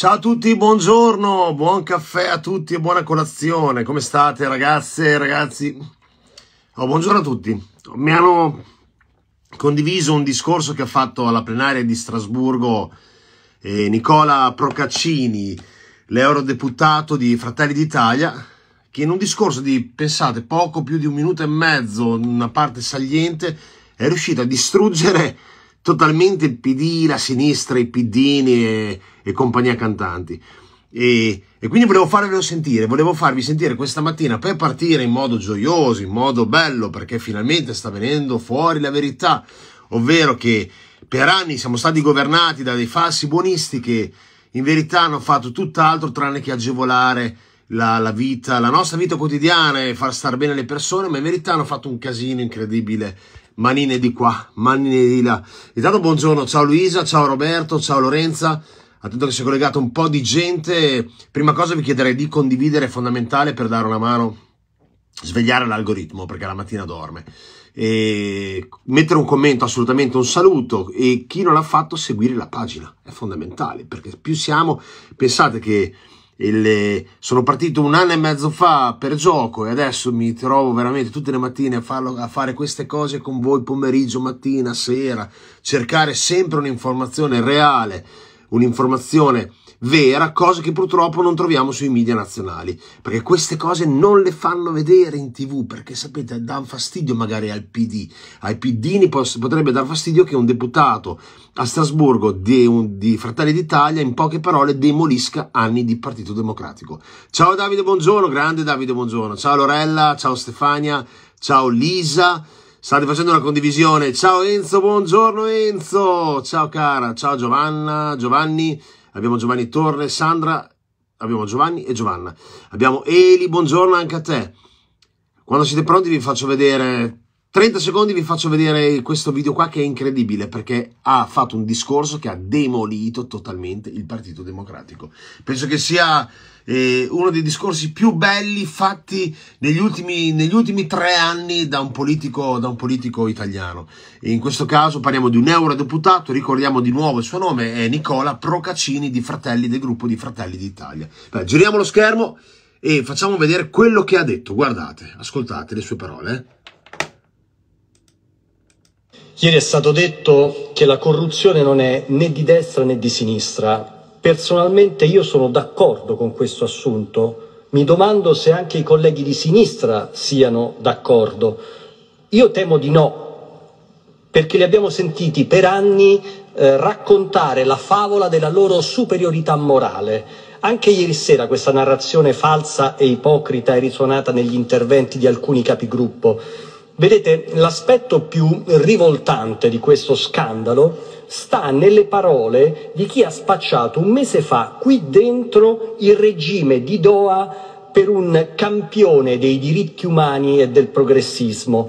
Ciao a tutti, buongiorno, buon caffè a tutti e buona colazione. Come state ragazze e ragazzi? Oh, buongiorno a tutti. Mi hanno condiviso un discorso che ha fatto alla plenaria di Strasburgo eh, Nicola Procaccini, l'eurodeputato di Fratelli d'Italia, che in un discorso di, pensate, poco più di un minuto e mezzo, una parte saliente, è riuscito a distruggere totalmente il PD, la sinistra, i PDini e, e compagnia cantanti. E, e, quindi volevo farvelo sentire, volevo farvi sentire questa mattina per partire in modo gioioso, in modo bello, perché finalmente sta venendo fuori la verità, ovvero che per anni siamo stati governati da dei falsi buonisti che in verità hanno fatto tutt'altro tranne che agevolare la, la, vita, la nostra vita quotidiana e far star bene le persone, ma in verità hanno fatto un casino incredibile manine di qua, manine di là. Intanto buongiorno, ciao Luisa, ciao Roberto, ciao Lorenza. Attento che si è collegato un po' di gente. Prima cosa vi chiederei di condividere, è fondamentale per dare una mano, svegliare l'algoritmo perché la mattina dorme. E mettere un commento, assolutamente un saluto e chi non l'ha fatto seguire la pagina, è fondamentale perché più siamo, pensate che il, sono partito un anno e mezzo fa per gioco e adesso mi trovo veramente tutte le mattine a, farlo, a fare queste cose con voi pomeriggio, mattina, sera, cercare sempre un'informazione reale, un'informazione vera, cosa che purtroppo non troviamo sui media nazionali, perché queste cose non le fanno vedere in tv, perché sapete, dà fastidio magari al PD, ai PDini potrebbe dar fastidio che un deputato a Strasburgo di, un, di Fratelli d'Italia in poche parole demolisca anni di Partito Democratico. Ciao Davide Buongiorno, grande Davide Buongiorno, ciao Lorella, ciao Stefania, ciao Lisa. State facendo una condivisione. Ciao Enzo, buongiorno Enzo. Ciao cara, ciao Giovanna, Giovanni abbiamo Giovanni Torre, Sandra, abbiamo Giovanni e Giovanna. Abbiamo Eli, buongiorno anche a te. Quando siete pronti vi faccio vedere 30 secondi vi faccio vedere questo video qua che è incredibile perché ha fatto un discorso che ha demolito totalmente il Partito Democratico. Penso che sia eh, uno dei discorsi più belli fatti negli ultimi, negli ultimi tre anni da un, politico, da un politico italiano. E in questo caso parliamo di un eurodeputato, ricordiamo di nuovo il suo nome, è Nicola Procaccini di Fratelli del gruppo di Fratelli d'Italia. Beh, giriamo lo schermo e facciamo vedere quello che ha detto. Guardate, ascoltate le sue parole. Eh. Ieri è stato detto che la corruzione non è né di destra né di sinistra. Personalmente io sono d'accordo con questo assunto. Mi domando se anche i colleghi di sinistra siano d'accordo. Io temo di no, perché li abbiamo sentiti per anni eh, raccontare la favola della loro superiorità morale. Anche ieri sera questa narrazione falsa e ipocrita è risuonata negli interventi di alcuni capigruppo. Vedete, l'aspetto più rivoltante di questo scandalo sta nelle parole di chi ha spacciato un mese fa qui dentro il regime di Doha per un campione dei diritti umani e del progressismo,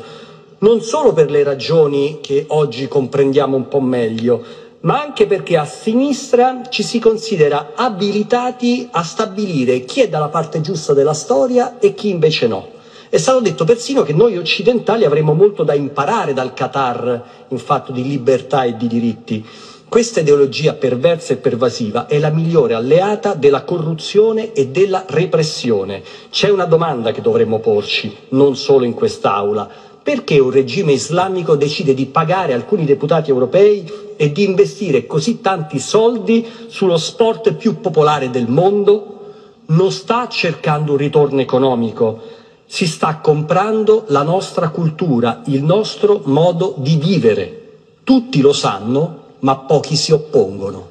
non solo per le ragioni che oggi comprendiamo un po' meglio, ma anche perché a sinistra ci si considera abilitati a stabilire chi è dalla parte giusta della storia e chi invece no. È stato detto persino che noi occidentali avremmo molto da imparare dal Qatar in fatto di libertà e di diritti. Questa ideologia perversa e pervasiva è la migliore alleata della corruzione e della repressione. C'è una domanda che dovremmo porci, non solo in quest'Aula. Perché un regime islamico decide di pagare alcuni deputati europei e di investire così tanti soldi sullo sport più popolare del mondo? Non sta cercando un ritorno economico, si sta comprando la nostra cultura, il nostro modo di vivere. Tutti lo sanno, ma pochi si oppongono.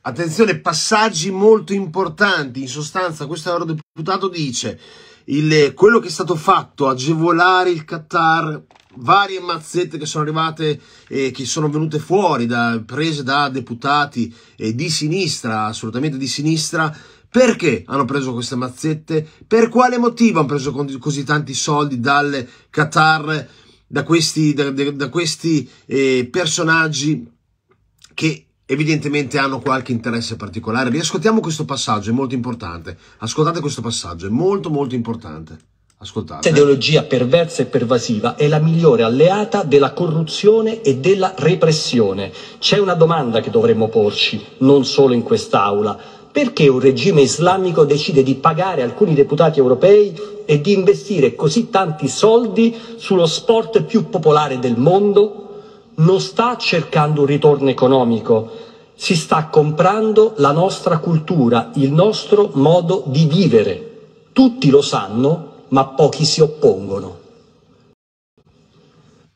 Attenzione, passaggi molto importanti. In sostanza, questo eurodeputato dice il, quello che è stato fatto, agevolare il Qatar, varie mazzette che sono arrivate e eh, che sono venute fuori, da, prese da deputati eh, di sinistra, assolutamente di sinistra, perché hanno preso queste mazzette? Per quale motivo hanno preso così tanti soldi dal Qatar, da questi, da, da questi eh, personaggi che evidentemente hanno qualche interesse particolare? Riascoltiamo questo passaggio, è molto importante. Ascoltate questo passaggio, è molto molto importante. Ascoltate. L'ideologia perversa e pervasiva è la migliore alleata della corruzione e della repressione. C'è una domanda che dovremmo porci, non solo in quest'Aula perché un regime islamico decide di pagare alcuni deputati europei e di investire così tanti soldi sullo sport più popolare del mondo? Non sta cercando un ritorno economico, si sta comprando la nostra cultura, il nostro modo di vivere. Tutti lo sanno, ma pochi si oppongono.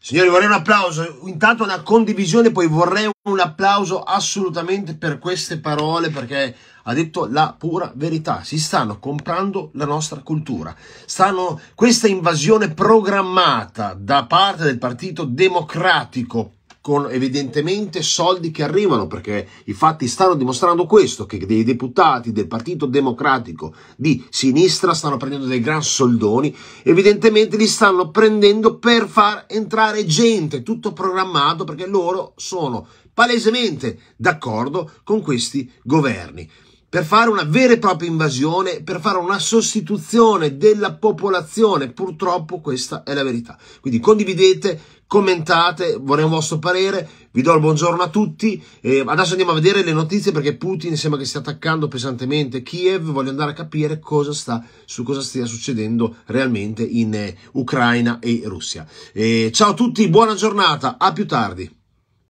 Signori, vorrei un applauso, intanto una condivisione, poi vorrei un applauso assolutamente per queste parole perché ha detto la pura verità. Si stanno comprando la nostra cultura. Stanno questa invasione programmata da parte del Partito Democratico con evidentemente soldi che arrivano, perché i fatti stanno dimostrando questo, che dei deputati del Partito Democratico di sinistra stanno prendendo dei gran soldoni, evidentemente li stanno prendendo per far entrare gente, tutto programmato, perché loro sono palesemente d'accordo con questi governi per fare una vera e propria invasione, per fare una sostituzione della popolazione. Purtroppo questa è la verità. Quindi condividete, commentate, vorrei un vostro parere, vi do il buongiorno a tutti. Eh, adesso andiamo a vedere le notizie perché Putin sembra che stia attaccando pesantemente Kiev, voglio andare a capire cosa sta, su cosa stia succedendo realmente in eh, Ucraina e Russia. Eh, ciao a tutti, buona giornata, a più tardi.